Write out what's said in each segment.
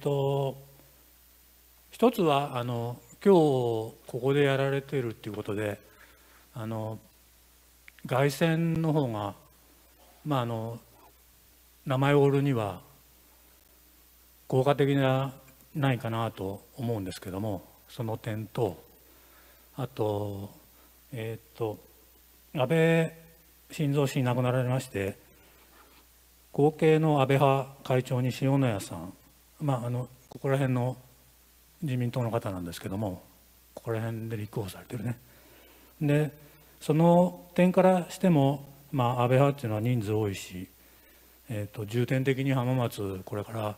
と一つはあの今日ここでやられているっていうことであの凱旋の方が、まあ、あの名前を売るには効果的じゃないかなと思うんですけどもその点とあとえっ、ー、と安倍晋三氏亡くなられまして後継の安倍派会長に塩谷さんまあ、あのここら辺の自民党の方なんですけどもここら辺で立候補されてるね。でその点からしても、まあ、安倍派っていうのは人数多いし、えーと、重点的に浜松これから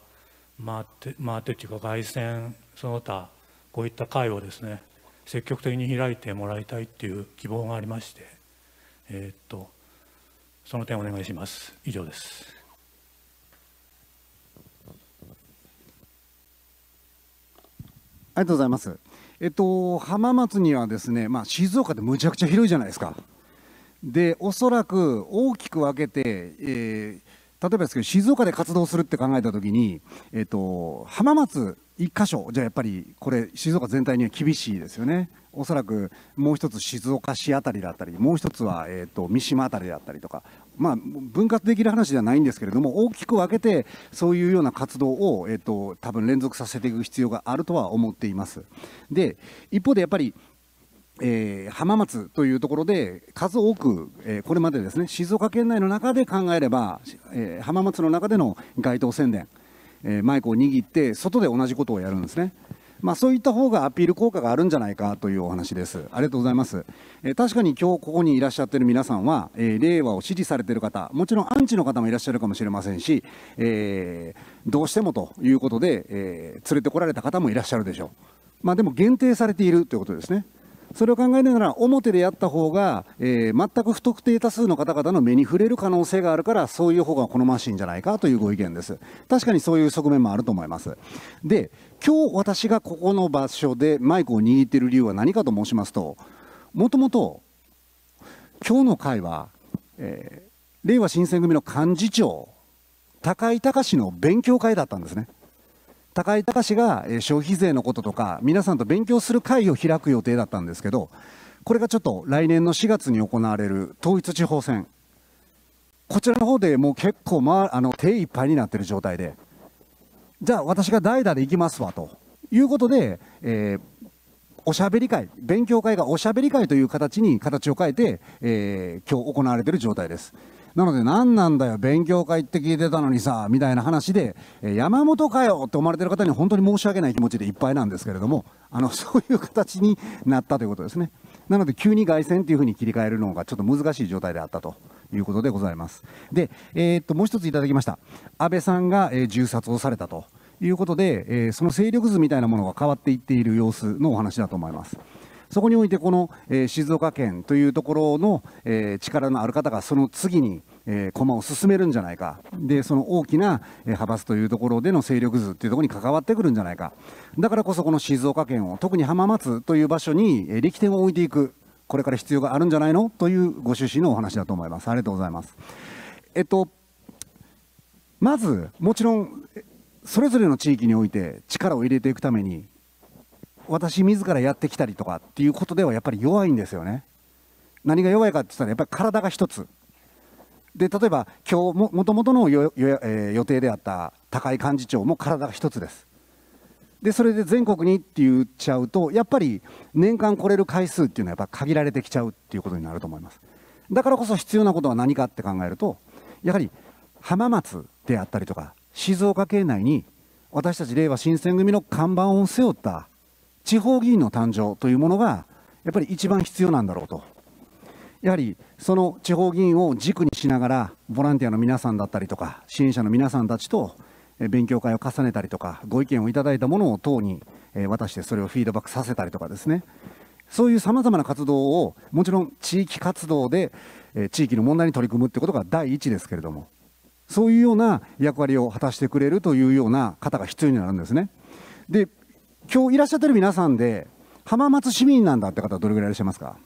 回って回ってっていうか凱旋その他こういった会をですね積極的に開いてもらいたいっていう希望がありまして、えーとその点お願いします。以上ですありがとうございます。えっと、浜松にはですね、まあ、静岡ってむちゃくちゃ広いじゃないですか。で、おそらく大きく分けて、えー、例えばですけど、静岡で活動するって考えたときに、えっと、浜松1箇所じゃやっぱりこれ静岡全体には厳しいですよねおそらくもう一つ静岡市辺りだったりもう一つはえと三島辺りだったりとかまあ、分割できる話ではないんですけれども大きく分けてそういうような活動を、えっと、多分連続させていく必要があるとは思っています。で一方でやっぱりえー、浜松というところで数多く、えー、これまでですね静岡県内の中で考えれば、えー、浜松の中での街頭宣伝、えマイクを握って外で同じことをやるんですねまあ、そういった方がアピール効果があるんじゃないかというお話です。ありがとうございます。え確かに今日ここにいらっしゃってる皆さんは、え令和を支持されてる方、もちろんアンチの方もいらっしゃるかもしれませんし、えー、どうしてもということで、えー、連れてこられた方もいらっしゃるでしょう。まあ、でも限定されているということですね。それを考えるなら表でやった方が、えー、全く不特定多数の方々の目に触れる可能性があるからそういう方が好ましいんじゃないかというご意見です確かにそういう側面もあると思いますで今日私がここの場所でマイクを握っている理由は何かと申しますともともと今日の会は、えー、令和新選組の幹事長高井隆の勉強会だったんですね高井隆が消費税のこととか皆さんと勉強する会を開く予定だったんですけどこれがちょっと来年の4月に行われる統一地方選こちらの方でもう結構、まあ、あの手いっぱいになってる状態でじゃあ私が代打で行きますわということで、えー、おしゃべり会勉強会がおしゃべり会という形に形を変えて、えー、今日行われている状態です。なので何なんだよ勉強会って聞いてたのにさみたいな話で、え山本かよって思われてる方に本当に申し訳ない気持ちでいっぱいなんですけれどもあの そういう形になったということですねなので急に凱旋というふうに切り替えるのがちょっと難しい状態であったということでございますで、えー、っともう一ついただきました安倍さんが、え銃殺をされたということで、えその勢力図みたいなものが変わっていっている様子のお話だと思いますそこにおいてこの、えー、静岡県というところの、えー、力のある方がその次に、えー、駒を進めるんじゃないかでその大きな、えー、派閥というところでの勢力図というところに関わってくるんじゃないかだからこそこの静岡県を特に浜松という場所に、えー、力点を置いていくこれから必要があるんじゃないのというご趣旨のお話だと思いますありがとうございますえっとまずもちろんそれぞれの地域において力を入れていくために私自らやってきたりとかっていうことではやっぱり弱いんですよね。何が弱いかって言ったらやっぱり体が1つで例えば今日もともとのよよ、えー、予定であった高井幹事長も体が1つですでそれで全国にって言っちゃうとやっぱり年間来れる回数っていうのはやっぱ限られてきちゃうっていうことになると思いますだからこそ必要なことは何かって考えるとやはり浜松であったりとか静岡県内に私たち令和新選組の看板を背負った地方議員の誕生というものがやっぱり一番必要なんだろうと。やはりその地方議員を軸にしながら、ボランティアの皆さんだったりとか、支援者の皆さんたちと勉強会を重ねたりとか、ご意見をいただいたものを党に渡して、それをフィードバックさせたりとかですね、そういうさまざまな活動を、もちろん地域活動で、地域の問題に取り組むということが第一ですけれども、そういうような役割を果たしてくれるというような方が必要になるんですね。で今日いらっしゃってる皆さんで浜松市民なんだって方はどれぐらいいらっしゃいますか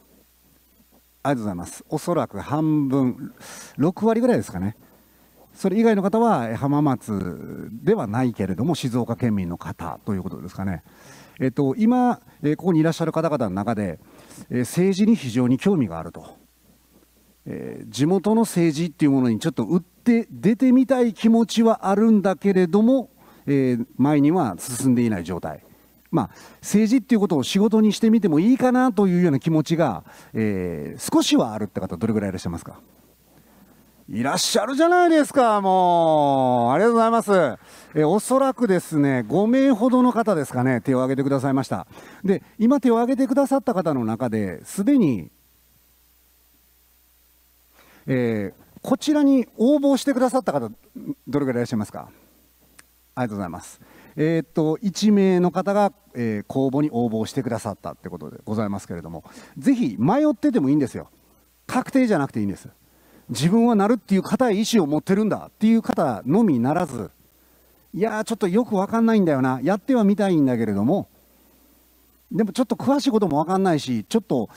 ありがとうございますおそらく半分6割ぐらいですかねそれ以外の方は浜松ではないけれども静岡県民の方ということですかねえっと今ここにいらっしゃる方々の中で政治に非常に興味があると、え地元の政治っていうものにちょっと打って出てみたい気持ちはあるんだけれども、え前には進んでいない状態まあ、政治っていうことを仕事にしてみてもいいかなというような気持ちが、えー、少しはあるって方、どれぐらいいらっしゃいますかいらっしゃるじゃないですか、もう。ありがとうございます。えおそらくですね、5名ほどの方ですかね、手を挙げてくださいました。で、今手を挙げてくださった方の中で、すでに、えー、こちらに応募してくださった方、どれぐらいいらっしゃいますかありがとうございます。えー、っと1名の方が、えー、公募に応募してくださったってことでございますけれどもぜひ迷っててもいいんですよ確定じゃなくていいんです自分はなるっていう固い意志を持ってるんだっていう方のみならずいやちょっとよく分かんないんだよなやってはみたいんだけれどもでもちょっと詳しいことも分かんないしちょっと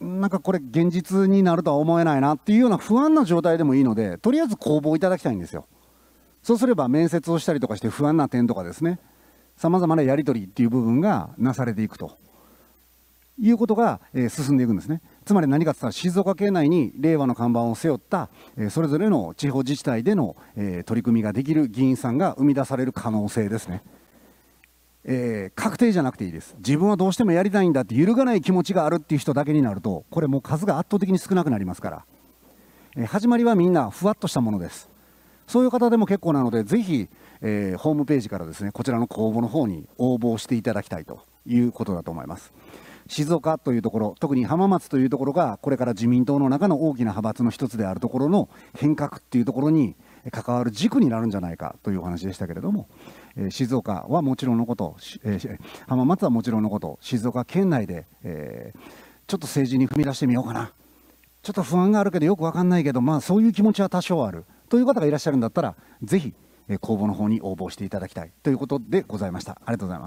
なんかこれ現実になるとは思えないなっていうような不安な状態でもいいのでとりあえず公募いただきたいんですよ。そうすれば面接をしたりとかして不安な点とかですねさまざまなやり取りっていう部分がなされていくということが、え進んでいくんですねつまり何かって言ったら静岡県内に令和の看板を背負った、えそれぞれの地方自治体での、え取り組みができる議員さんが生み出される可能性ですね。えー、確定じゃなくていいです自分はどうしてもやりたいんだって揺るがない気持ちがあるっていう人だけになるとこれもう数が圧倒的に少なくなりますから、えー、始まりはみんなふわっとしたものですそういう方でも結構なので、ぜひ、えー、ホームページからですねこちらの公募の方に応募していただきたいということだと思います。静岡というところ、特に浜松というところが、これから自民党の中の大きな派閥の一つであるところの変革っていうところに関わる軸になるんじゃないかというお話でしたけれども、えー、静岡はもちろんのこと、えー、浜松はもちろんのこと、静岡県内で、えー、ちょっと政治に踏み出してみようかな、ちょっと不安があるけど、よく分かんないけど、まあ、そういう気持ちは多少ある。という方がいらっしゃるんだったら、ぜひ、え公募の方に応募していただきたいということでございました。ありがとうございます。